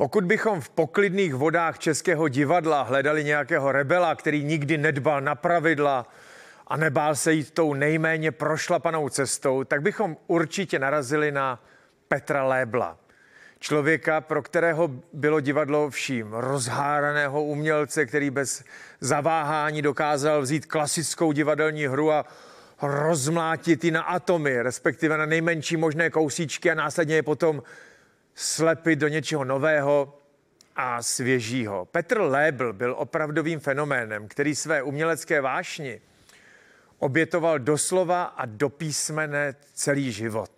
Pokud bychom v poklidných vodách Českého divadla hledali nějakého rebela, který nikdy nedbal na pravidla a nebál se jít tou nejméně prošlapanou cestou, tak bychom určitě narazili na Petra Lébla. Člověka, pro kterého bylo divadlo vším, rozháraného umělce, který bez zaváhání dokázal vzít klasickou divadelní hru a rozmlátit ji na atomy, respektive na nejmenší možné kousíčky a následně je potom slepit do něčeho nového a svěžího. Petr Lébl byl opravdovým fenoménem, který své umělecké vášni obětoval doslova a dopísmene celý život.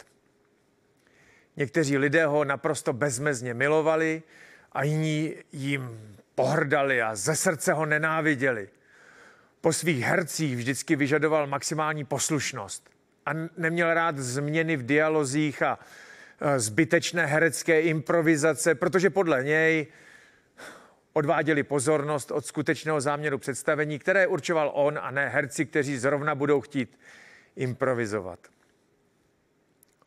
Někteří lidé ho naprosto bezmezně milovali a jiní jim pohrdali a ze srdce ho nenáviděli. Po svých hercích vždycky vyžadoval maximální poslušnost a neměl rád změny v dialozích a Eh, zbytečné herecké improvizace, protože podle něj odváděli pozornost od skutečného záměru představení, které určoval on a ne herci, kteří zrovna budou chtít improvizovat.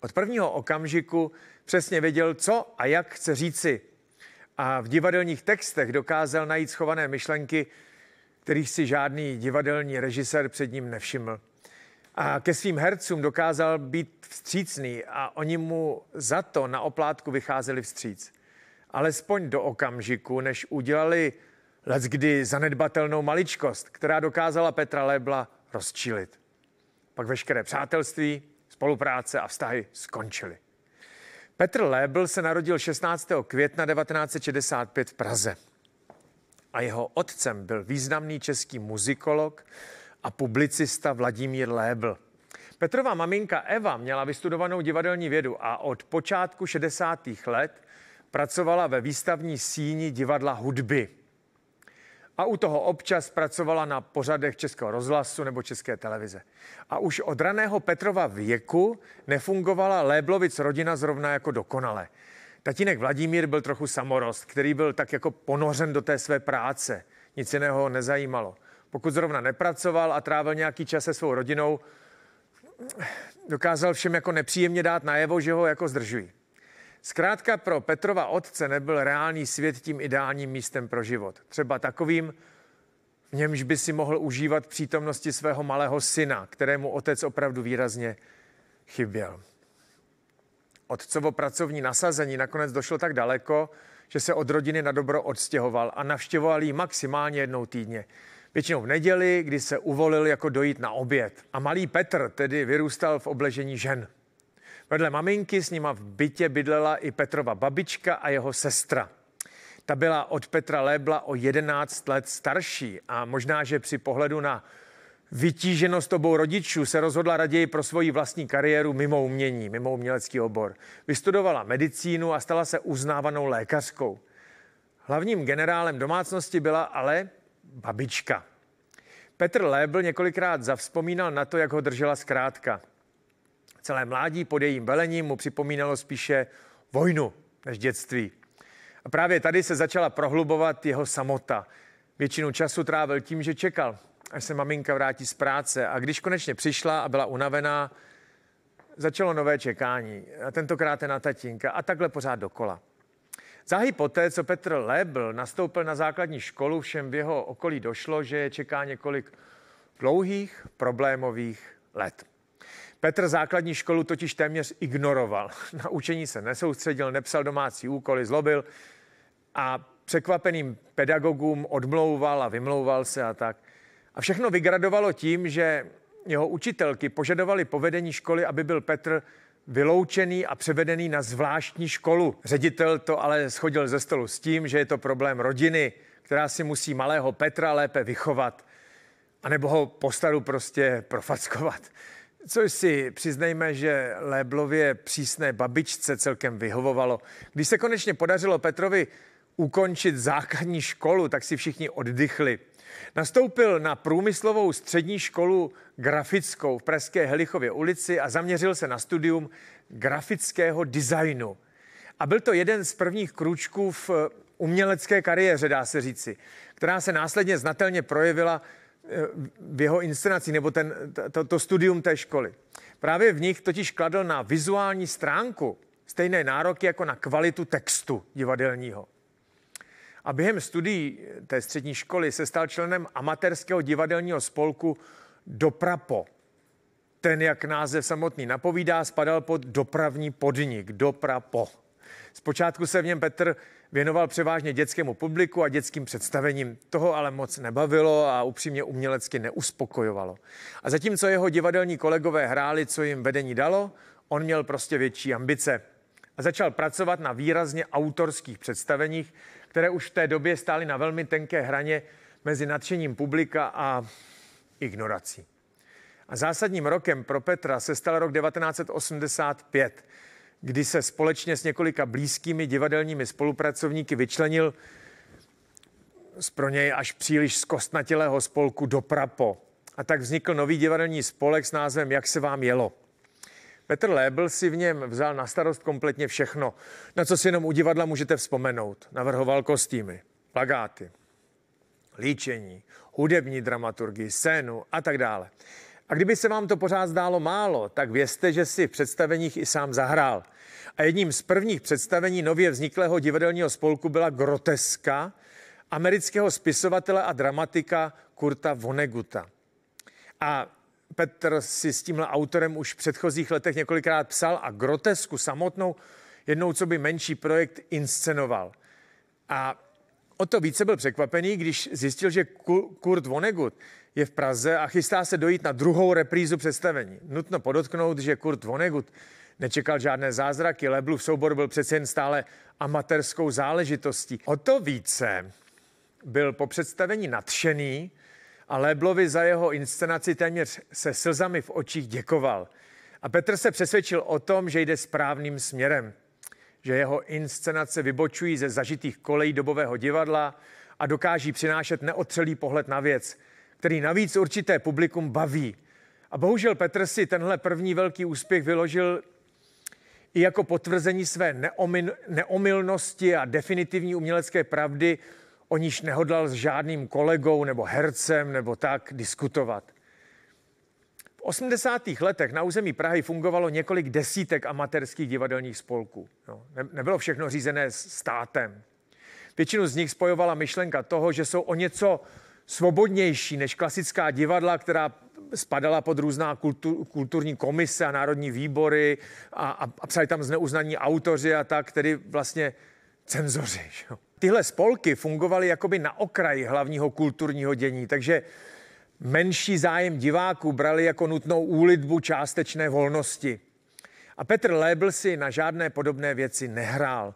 Od prvního okamžiku přesně věděl, co a jak chce říci. A v divadelních textech dokázal najít schované myšlenky, kterých si žádný divadelní režisér před ním nevšiml a ke svým hercům dokázal být vstřícný a oni mu za to na oplátku vycházeli vstříc. Alespoň do okamžiku, než udělali let kdy zanedbatelnou maličkost, která dokázala Petra Lebla rozčilit. Pak veškeré přátelství, spolupráce a vztahy skončily. Petr Lébl se narodil 16. května 1965 v Praze a jeho otcem byl významný český muzikolog, a publicista Vladimír Lébl. Petrova maminka Eva měla vystudovanou divadelní vědu a od počátku 60. let pracovala ve výstavní síni divadla hudby. A u toho občas pracovala na pořadech Českého rozhlasu nebo České televize. A už od raného Petrova věku nefungovala Léblovic rodina zrovna jako dokonale. Tatínek Vladimír byl trochu samorost, který byl tak jako ponořen do té své práce. Nic jiného nezajímalo pokud zrovna nepracoval a trávil nějaký čas se svou rodinou, dokázal všem jako nepříjemně dát najevo, že ho jako zdržují. Zkrátka pro Petrova otce nebyl reálný svět tím ideálním místem pro život. Třeba takovým, v němž by si mohl užívat přítomnosti svého malého syna, kterému otec opravdu výrazně chyběl. Otcovo pracovní nasazení nakonec došlo tak daleko, že se od rodiny na dobro odstěhoval a navštěvoval ji maximálně jednou týdně. Většinou v neděli, kdy se uvolil jako dojít na oběd. A malý Petr tedy vyrůstal v obležení žen. Vedle maminky s nima v bytě bydlela i Petrova babička a jeho sestra. Ta byla od Petra Lébla o 11 let starší a možná, že při pohledu na vytíženost obou rodičů se rozhodla raději pro svoji vlastní kariéru mimo umění, mimo umělecký obor. Vystudovala medicínu a stala se uznávanou lékařkou. Hlavním generálem domácnosti byla ale babička. Petr Lébl několikrát zavzpomínal na to, jak ho držela zkrátka. Celé mládí pod jejím velením mu připomínalo spíše vojnu než dětství. A právě tady se začala prohlubovat jeho samota. Většinu času trávil tím, že čekal, až se maminka vrátí z práce. A když konečně přišla a byla unavená, začalo nové čekání. A tentokrát je na tatínka. A takhle pořád dokola. Záhy poté, co Petr Lebl nastoupil na základní školu, všem v jeho okolí došlo, že je čeká několik dlouhých problémových let. Petr základní školu totiž téměř ignoroval. Na učení se nesoustředil, nepsal domácí úkoly, zlobil a překvapeným pedagogům odmlouval a vymlouval se a tak. A všechno vygradovalo tím, že jeho učitelky požadovali povedení školy, aby byl Petr vyloučený a převedený na zvláštní školu. Ředitel to ale schodil ze stolu s tím, že je to problém rodiny, která si musí malého Petra lépe vychovat, anebo ho po staru prostě profackovat. Což si přiznejme, že Léblově přísné babičce celkem vyhovovalo. Když se konečně podařilo Petrovi ukončit základní školu, tak si všichni oddychli. Nastoupil na průmyslovou střední školu grafickou v Pražské Helichově ulici a zaměřil se na studium grafického designu. A byl to jeden z prvních krůčků v umělecké kariéře, dá se říci, která se následně znatelně projevila eh, v jeho inscenací nebo ten, to, to studium té školy. Právě v nich totiž kladl na vizuální stránku stejné nároky jako na kvalitu textu divadelního a během studií eh, té střední školy se stal členem amatérského divadelního spolku Doprapo. Ten, jak název samotný napovídá, spadal pod dopravní podnik Doprapo. Zpočátku se v něm Petr věnoval převážně dětskému publiku a dětským představením. Toho ale moc nebavilo a upřímně umělecky neuspokojovalo. A zatímco jeho divadelní kolegové hráli, co jim vedení dalo, on měl prostě větší ambice. A začal pracovat na výrazně autorských představeních, které už v té době stály na velmi tenké hraně mezi nadšením publika a ignorací. A zásadním rokem pro Petra se stal rok 1985, kdy se společně s několika blízkými divadelními spolupracovníky vyčlenil z pro něj až příliš kostnatělého spolku do prapo, A tak vznikl nový divadelní spolek s názvem Jak se vám jelo. Petr Lébl si v něm vzal na starost kompletně všechno, na co si jenom u divadla můžete vzpomenout. Navrhoval kostýmy, plagáty, líčení, hudební dramaturgii, scénu a tak dále. A kdyby se vám to pořád zdálo málo, tak vězte, že si v představeních i sám zahrál. A jedním z prvních představení nově vzniklého divadelního spolku byla groteska amerického spisovatele a dramatika Kurta Voneguta. A Petr si s tímhle autorem už v předchozích letech několikrát psal a grotesku samotnou jednou co by menší projekt inscenoval. A o to více byl překvapený, když zjistil, že Kurt Vonnegut je v Praze a chystá se dojít na druhou reprízu představení. Nutno podotknout, že Kurt Vonnegut nečekal žádné zázraky, Leblův soubor byl přece jen stále amatérskou záležitostí. O to více byl po představení nadšený, a Léblovi za jeho inscenaci téměř se slzami v očích děkoval. A Petr se přesvědčil o tom, že jde správným směrem, že jeho inscenace vybočují ze zažitých kolejí dobového divadla a dokáží přinášet neotřelý pohled na věc, který navíc určité publikum baví. A bohužel Petr si tenhle první velký úspěch vyložil i jako potvrzení své neomilnosti a definitivní umělecké pravdy o níž nehodlal s žádným kolegou nebo hercem nebo tak diskutovat. V 80. letech na území Prahy fungovalo několik desítek amatérských divadelních spolků. No, ne, nebylo všechno řízené státem. Většinu z nich spojovala myšlenka toho, že jsou o něco svobodnější než klasická divadla, která spadala pod různá kultu, kulturní komise a národní výbory a, a, a psali tam zneuznaní autoři a tak, tedy vlastně cenzoři. Že? tyhle spolky fungovaly jakoby na okraji hlavního kulturního dění, takže menší zájem diváků brali jako nutnou úlitbu částečné volnosti. A Petr Lébl si na žádné podobné věci nehrál.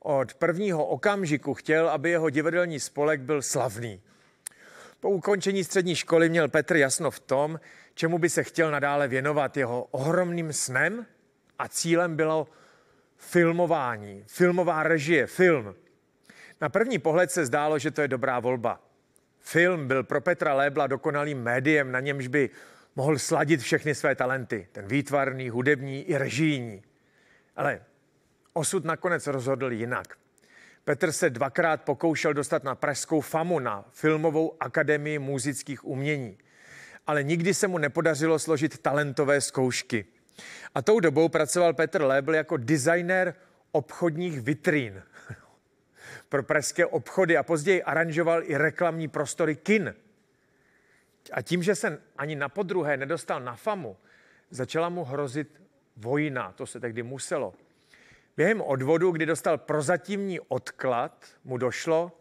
Od prvního okamžiku chtěl, aby jeho divadelní spolek byl slavný. Po ukončení střední školy měl Petr jasno v tom, čemu by se chtěl nadále věnovat. Jeho ohromným snem a cílem bylo filmování, filmová režie, film. Na první pohled se zdálo, že to je dobrá volba. Film byl pro Petra Lébla dokonalým médiem, na němž by mohl sladit všechny své talenty, ten výtvarný, hudební i režijní. Ale osud nakonec rozhodl jinak. Petr se dvakrát pokoušel dostat na pražskou FAMu, na Filmovou akademii muzických umění. Ale nikdy se mu nepodařilo složit talentové zkoušky. A tou dobou pracoval Petr Lébl jako designer obchodních vitrín pro pražské obchody a později aranžoval i reklamní prostory kin. A tím, že se ani na podruhé nedostal na famu, začala mu hrozit vojna, to se tehdy muselo. Během odvodu, kdy dostal prozatímní odklad, mu došlo,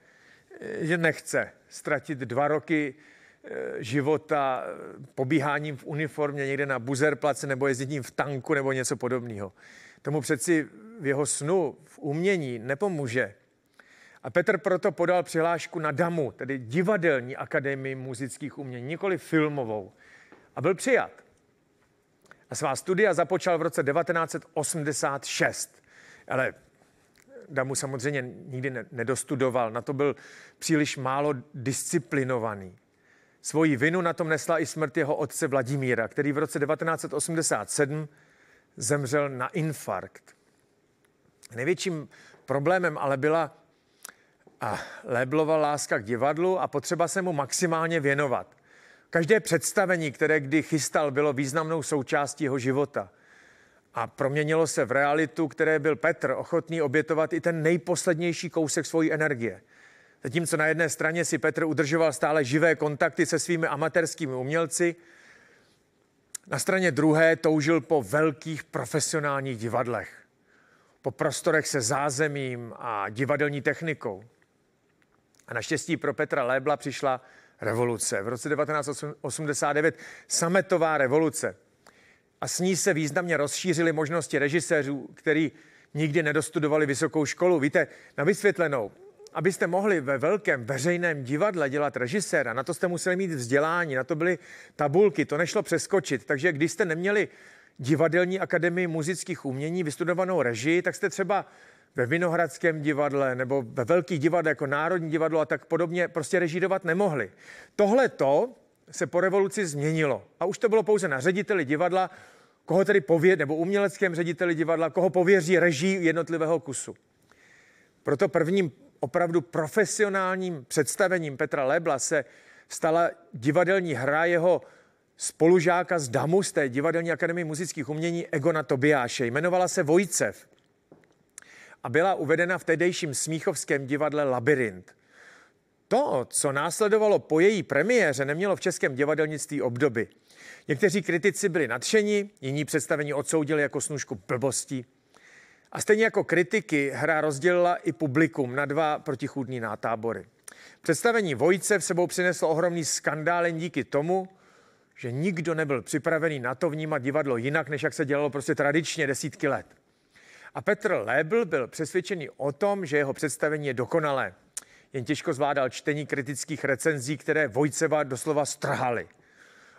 eh, že nechce ztratit dva roky eh, života eh, pobíháním v uniformě někde na buzerplace nebo jezděním v tanku nebo něco podobného. Tomu přeci v jeho snu, v umění nepomůže. A Petr proto podal přihlášku na DAMu, tedy Divadelní akademii muzických umění, nikoli filmovou. A byl přijat. A svá studia započal v roce 1986. Ale Damu samozřejmě nikdy nedostudoval, na to byl příliš málo disciplinovaný. Svoji vinu na tom nesla i smrt jeho otce Vladimíra, který v roce 1987 zemřel na infarkt. Největším problémem ale byla a léblova láska k divadlu a potřeba se mu maximálně věnovat. Každé představení, které kdy chystal, bylo významnou součástí jeho života. A proměnilo se v realitu, které byl Petr ochotný obětovat i ten nejposlednější kousek svojí energie. Zatímco na jedné straně si Petr udržoval stále živé kontakty se svými amatérskými umělci, na straně druhé toužil po velkých profesionálních divadlech, po prostorech se zázemím a divadelní technikou. A naštěstí pro Petra Lébla přišla revoluce. V roce 1989 sametová revoluce. A s ní se významně rozšířily možnosti režiséřů, který nikdy nedostudovali vysokou školu. Víte, na vysvětlenou, abyste mohli ve velkém veřejném divadle dělat režiséra, na to jste museli mít vzdělání, na to byly tabulky, to nešlo přeskočit. Takže když jste neměli divadelní akademii muzických umění, vystudovanou režii, tak jste třeba ve Vinohradském divadle nebo ve velkých divadlech jako Národní divadlo a tak podobně prostě režírovat nemohli. Tohle to se po revoluci změnilo a už to bylo pouze na řediteli divadla, koho tedy pově, nebo uměleckém řediteli divadla, koho pověří reží jednotlivého kusu. Proto prvním opravdu profesionálním představením Petra Lebla se stala divadelní hra jeho spolužáka z Damu z té Divadelní akademie muzických umění Egona Tobiáše. Jmenovala se Vojcev a byla uvedena v tehdejším smíchovském divadle Labyrint. To, co následovalo po její premiéře, nemělo v českém divadelnictví obdoby. Někteří kritici byli nadšeni, jiní představení odsoudili jako snužku blbostí. A stejně jako kritiky, hra rozdělila i publikum na dva protichůdní nátábory. Představení Vojce v sebou přineslo ohromný skandál díky tomu, že nikdo nebyl připravený na to vnímat divadlo jinak, než jak se dělalo prostě tradičně desítky let. A Petr Lébl byl přesvědčený o tom, že jeho představení je dokonalé. Jen těžko zvládal čtení kritických recenzí, které Vojceva doslova strhaly.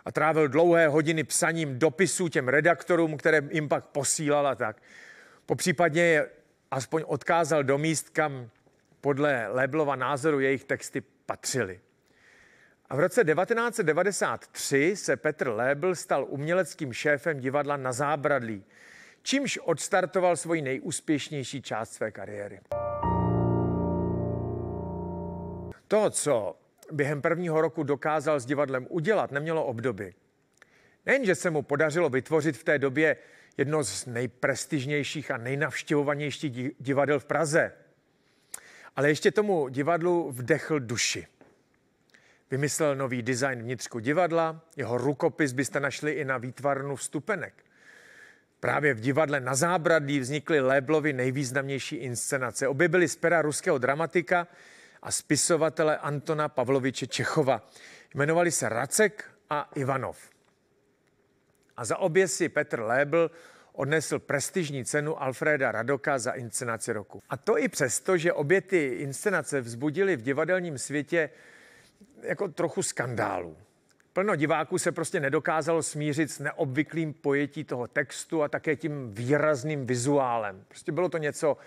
A trávil dlouhé hodiny psaním dopisů těm redaktorům, které jim pak posílala. tak. Popřípadně je aspoň odkázal do míst, kam podle Leblova názoru jejich texty patřily. A v roce 1993 se Petr Lébl stal uměleckým šéfem divadla na Zábradlí, čímž odstartoval svoji nejúspěšnější část své kariéry. To, co během prvního roku dokázal s divadlem udělat, nemělo obdoby. Nejenže se mu podařilo vytvořit v té době jedno z nejprestižnějších a nejnavštěvovanějších divadel v Praze, ale ještě tomu divadlu vdechl duši. Vymyslel nový design vnitřku divadla, jeho rukopis byste našli i na výtvarnu vstupenek. Právě v divadle na zábradlí vznikly Léblovi nejvýznamnější inscenace. Obě byly z pera ruského dramatika a spisovatele Antona Pavloviče Čechova. Jmenovali se Racek a Ivanov. A za obě si Petr Lébl odnesl prestižní cenu Alfreda Radoka za inscenaci roku. A to i přesto, že obě ty inscenace vzbudily v divadelním světě jako trochu skandálů. Plno diváků se prostě nedokázalo smířit s neobvyklým pojetí toho textu a také tím výrazným vizuálem. Prostě bylo to něco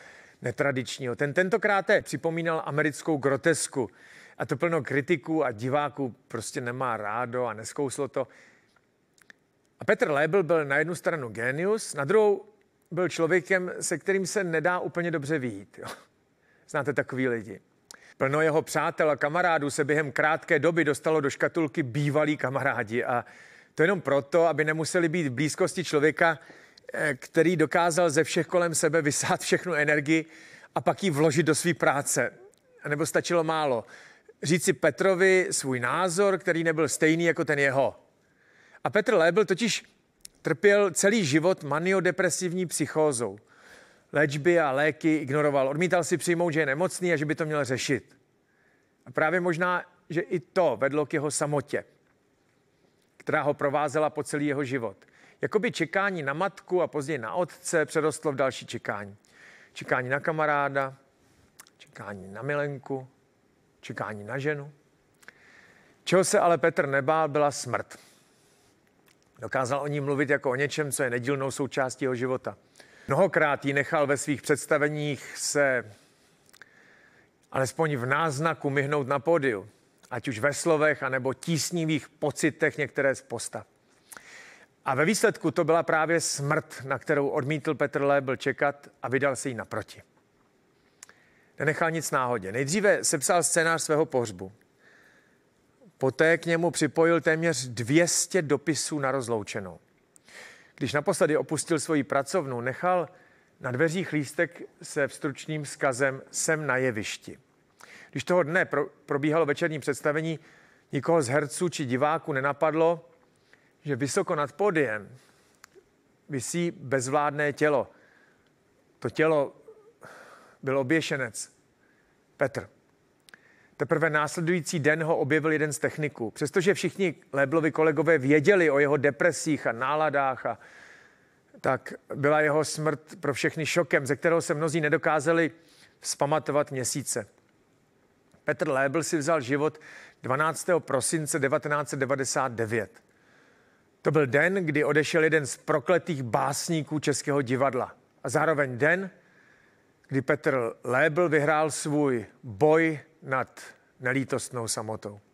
netradičního. Ten tentokrát připomínal americkou grotesku. A to plno kritiků a diváků prostě nemá rádo a neskouslo to. A Petr Lébel byl na jednu stranu genius, na druhou byl člověkem, se kterým se nedá úplně dobře výjít. Jo. Znáte takový lidi. Plno jeho přátel a kamarádů se během krátké doby dostalo do škatulky bývalí kamarádi a to jenom proto, aby nemuseli být v blízkosti člověka, eh, který dokázal ze všech kolem sebe vysát všechnu energii a pak ji vložit do své práce. Nebo stačilo málo. Říci Petrovi svůj názor, který nebyl stejný jako ten jeho. A Petr Lébl totiž trpěl celý život maniodepresivní psychózou – léčby a léky ignoroval. Odmítal si přijmout, že je nemocný a že by to měl řešit. A právě možná, že i to vedlo k jeho samotě, která ho provázela po celý jeho život. Jakoby čekání na matku a později na otce přerostlo v další čekání. Čekání na kamaráda, čekání na milenku, čekání na ženu. Čeho se ale Petr nebál, byla smrt. Dokázal o ní mluvit jako o něčem, co je nedílnou součástí jeho života – Mnohokrát ji nechal ve svých představeních se alespoň v náznaku myhnout na pódiu, ať už ve slovech anebo tísnivých pocitech některé z postav. A ve výsledku to byla právě smrt, na kterou odmítl Petr Lébl čekat a vydal se jí naproti. Nenechal nic náhodě. Nejdříve sepsal scénář svého pohřbu. Poté k němu připojil téměř 200 dopisů na rozloučenou. Když naposledy opustil svoji pracovnu, nechal na dveřích lístek se vstručným skazem sem na jevišti. Když toho dne pro, probíhalo večerní představení, nikoho z herců či diváků nenapadlo, že vysoko nad podiem visí bezvládné tělo. To tělo byl oběšenec Petr. Teprve následující den ho objevil jeden z techniků. Přestože všichni Leblovi kolegové věděli o jeho depresích a náladách, a, tak byla jeho smrt pro všechny šokem, ze kterého se mnozí nedokázali vzpamatovat měsíce. Petr Lébl si vzal život 12. prosince 1999. To byl den, kdy odešel jeden z prokletých básníků Českého divadla a zároveň den, kdy Petr Lébl vyhrál svůj boj nad nelítostnou samotou.